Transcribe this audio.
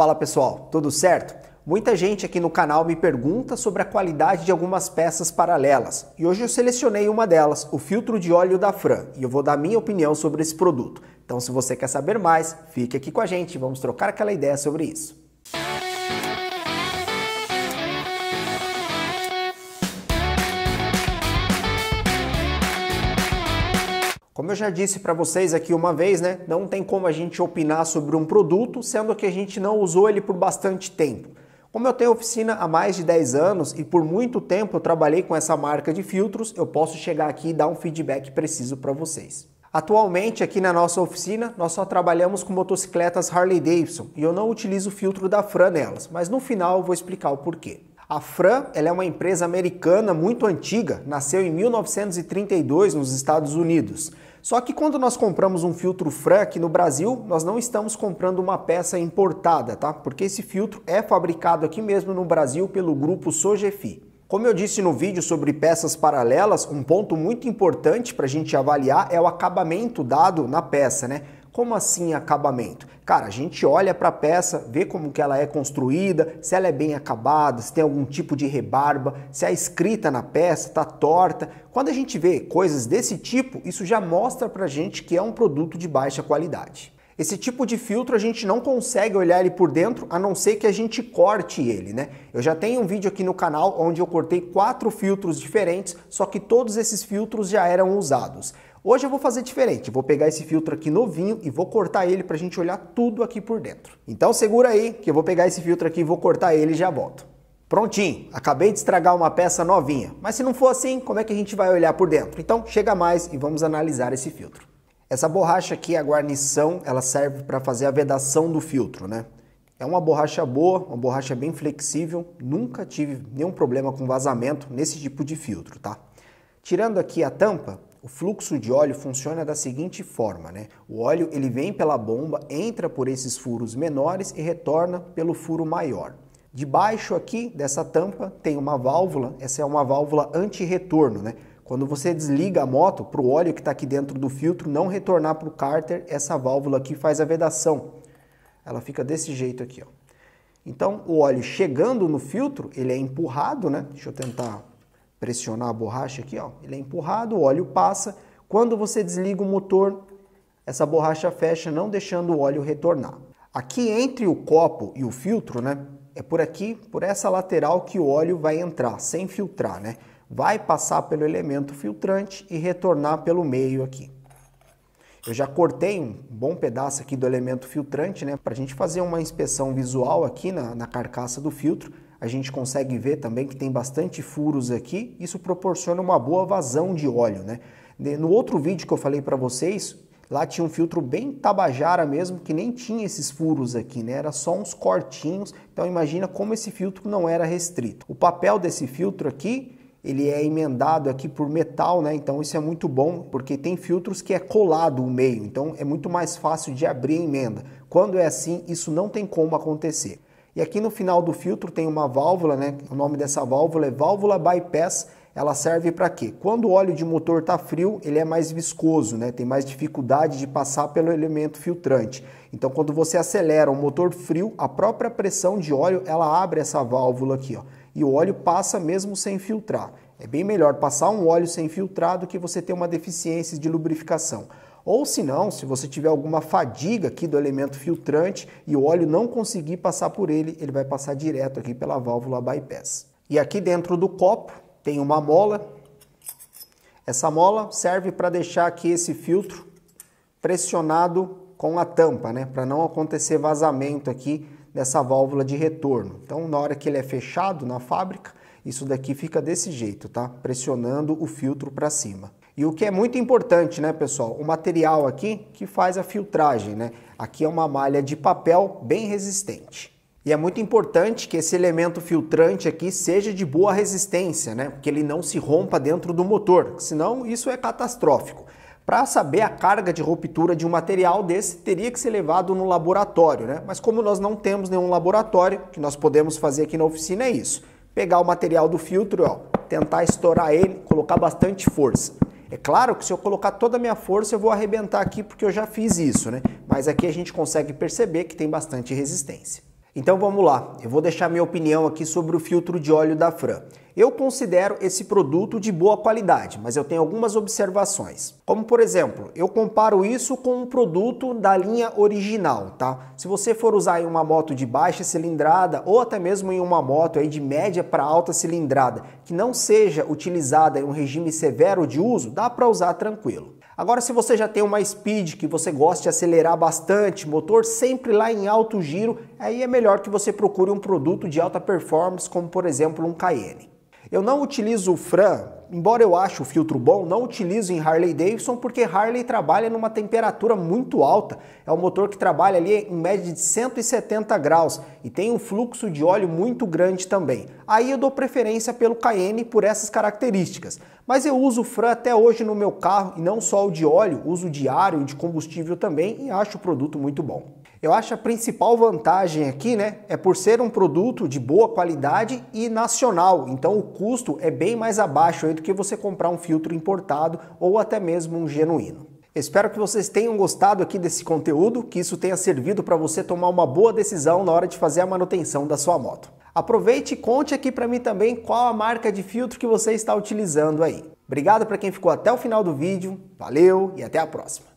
Fala pessoal, tudo certo? Muita gente aqui no canal me pergunta sobre a qualidade de algumas peças paralelas e hoje eu selecionei uma delas, o filtro de óleo da Fran, e eu vou dar minha opinião sobre esse produto. Então, se você quer saber mais, fique aqui com a gente, vamos trocar aquela ideia sobre isso. Como eu já disse para vocês aqui uma vez, né, não tem como a gente opinar sobre um produto, sendo que a gente não usou ele por bastante tempo. Como eu tenho oficina há mais de 10 anos e por muito tempo eu trabalhei com essa marca de filtros, eu posso chegar aqui e dar um feedback preciso para vocês. Atualmente, aqui na nossa oficina, nós só trabalhamos com motocicletas Harley Davidson e eu não utilizo o filtro da Fran nelas, mas no final eu vou explicar o porquê. A Fran ela é uma empresa americana muito antiga, nasceu em 1932 nos Estados Unidos. Só que quando nós compramos um filtro Fran aqui no Brasil, nós não estamos comprando uma peça importada, tá? Porque esse filtro é fabricado aqui mesmo no Brasil pelo grupo Sogefi. Como eu disse no vídeo sobre peças paralelas, um ponto muito importante para a gente avaliar é o acabamento dado na peça, né? Como assim acabamento? Cara, a gente olha para a peça, vê como que ela é construída, se ela é bem acabada, se tem algum tipo de rebarba, se a é escrita na peça está torta. Quando a gente vê coisas desse tipo, isso já mostra para a gente que é um produto de baixa qualidade. Esse tipo de filtro a gente não consegue olhar ele por dentro, a não ser que a gente corte ele, né? Eu já tenho um vídeo aqui no canal onde eu cortei quatro filtros diferentes, só que todos esses filtros já eram usados. Hoje eu vou fazer diferente, vou pegar esse filtro aqui novinho e vou cortar ele para a gente olhar tudo aqui por dentro. Então segura aí que eu vou pegar esse filtro aqui, vou cortar ele e já volto. Prontinho, acabei de estragar uma peça novinha, mas se não for assim, como é que a gente vai olhar por dentro? Então chega mais e vamos analisar esse filtro. Essa borracha aqui, a guarnição, ela serve para fazer a vedação do filtro, né? É uma borracha boa, uma borracha bem flexível, nunca tive nenhum problema com vazamento nesse tipo de filtro, tá? Tirando aqui a tampa, o fluxo de óleo funciona da seguinte forma, né? O óleo ele vem pela bomba, entra por esses furos menores e retorna pelo furo maior. Debaixo aqui dessa tampa tem uma válvula, essa é uma válvula anti-retorno, né? Quando você desliga a moto para o óleo que está aqui dentro do filtro não retornar para o cárter, essa válvula aqui faz a vedação. Ela fica desse jeito aqui, ó. Então, o óleo chegando no filtro, ele é empurrado, né? Deixa eu tentar pressionar a borracha aqui, ó, ele é empurrado, o óleo passa. Quando você desliga o motor, essa borracha fecha, não deixando o óleo retornar. Aqui entre o copo e o filtro, né, é por aqui, por essa lateral que o óleo vai entrar, sem filtrar, né? Vai passar pelo elemento filtrante e retornar pelo meio aqui. Eu já cortei um bom pedaço aqui do elemento filtrante, né, para a gente fazer uma inspeção visual aqui na, na carcaça do filtro a gente consegue ver também que tem bastante furos aqui, isso proporciona uma boa vazão de óleo, né? No outro vídeo que eu falei para vocês, lá tinha um filtro bem tabajara mesmo, que nem tinha esses furos aqui, né? Era só uns cortinhos, então imagina como esse filtro não era restrito. O papel desse filtro aqui ele é emendado aqui por metal, né? Então isso é muito bom, porque tem filtros que é colado o meio, então é muito mais fácil de abrir a emenda. Quando é assim, isso não tem como acontecer. E aqui no final do filtro tem uma válvula, né? O nome dessa válvula é válvula bypass. Ela serve para quê? Quando o óleo de motor está frio, ele é mais viscoso, né? Tem mais dificuldade de passar pelo elemento filtrante. Então, quando você acelera o motor frio, a própria pressão de óleo ela abre essa válvula aqui, ó, e o óleo passa mesmo sem filtrar. É bem melhor passar um óleo sem filtrar do que você ter uma deficiência de lubrificação. Ou se não, se você tiver alguma fadiga aqui do elemento filtrante e o óleo não conseguir passar por ele, ele vai passar direto aqui pela válvula bypass. E aqui dentro do copo tem uma mola. Essa mola serve para deixar aqui esse filtro pressionado com a tampa, né, para não acontecer vazamento aqui dessa válvula de retorno. Então, na hora que ele é fechado na fábrica, isso daqui fica desse jeito, tá? Pressionando o filtro para cima. E o que é muito importante, né, pessoal? O material aqui que faz a filtragem, né? Aqui é uma malha de papel bem resistente. E é muito importante que esse elemento filtrante aqui seja de boa resistência, né? Que ele não se rompa dentro do motor, senão isso é catastrófico. Para saber a carga de ruptura de um material desse, teria que ser levado no laboratório, né? Mas como nós não temos nenhum laboratório, o que nós podemos fazer aqui na oficina é isso. Pegar o material do filtro, ó, tentar estourar ele, colocar bastante força. É claro que se eu colocar toda a minha força, eu vou arrebentar aqui porque eu já fiz isso, né? Mas aqui a gente consegue perceber que tem bastante resistência. Então vamos lá, eu vou deixar minha opinião aqui sobre o filtro de óleo da Fran. Eu considero esse produto de boa qualidade, mas eu tenho algumas observações. Como por exemplo, eu comparo isso com um produto da linha original, tá? Se você for usar em uma moto de baixa cilindrada ou até mesmo em uma moto aí de média para alta cilindrada, que não seja utilizada em um regime severo de uso, dá para usar tranquilo. Agora, se você já tem uma speed que você gosta de acelerar bastante, motor sempre lá em alto giro, aí é melhor que você procure um produto de alta performance, como por exemplo um Cayenne. Eu não utilizo o Fran, embora eu ache o filtro bom, não utilizo em Harley Davidson porque Harley trabalha numa temperatura muito alta. É um motor que trabalha ali em média de 170 graus e tem um fluxo de óleo muito grande também. Aí eu dou preferência pelo Cayenne por essas características. Mas eu uso o Fran até hoje no meu carro e não só o de óleo, uso diário de combustível também e acho o produto muito bom. Eu acho a principal vantagem aqui, né, é por ser um produto de boa qualidade e nacional. Então o custo é bem mais abaixo do que você comprar um filtro importado ou até mesmo um genuíno. Espero que vocês tenham gostado aqui desse conteúdo, que isso tenha servido para você tomar uma boa decisão na hora de fazer a manutenção da sua moto. Aproveite e conte aqui para mim também qual a marca de filtro que você está utilizando aí. Obrigado para quem ficou até o final do vídeo, valeu e até a próxima.